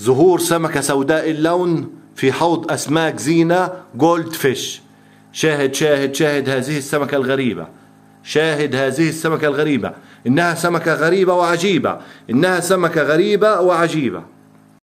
ظهور سمكة سوداء اللون في حوض أسماك زينة جولد فيش شاهد شاهد شاهد هذه السمكة الغريبة شاهد هذه السمكة الغريبة إنها سمكة غريبة وعجيبة إنها سمكة غريبة وعجيبة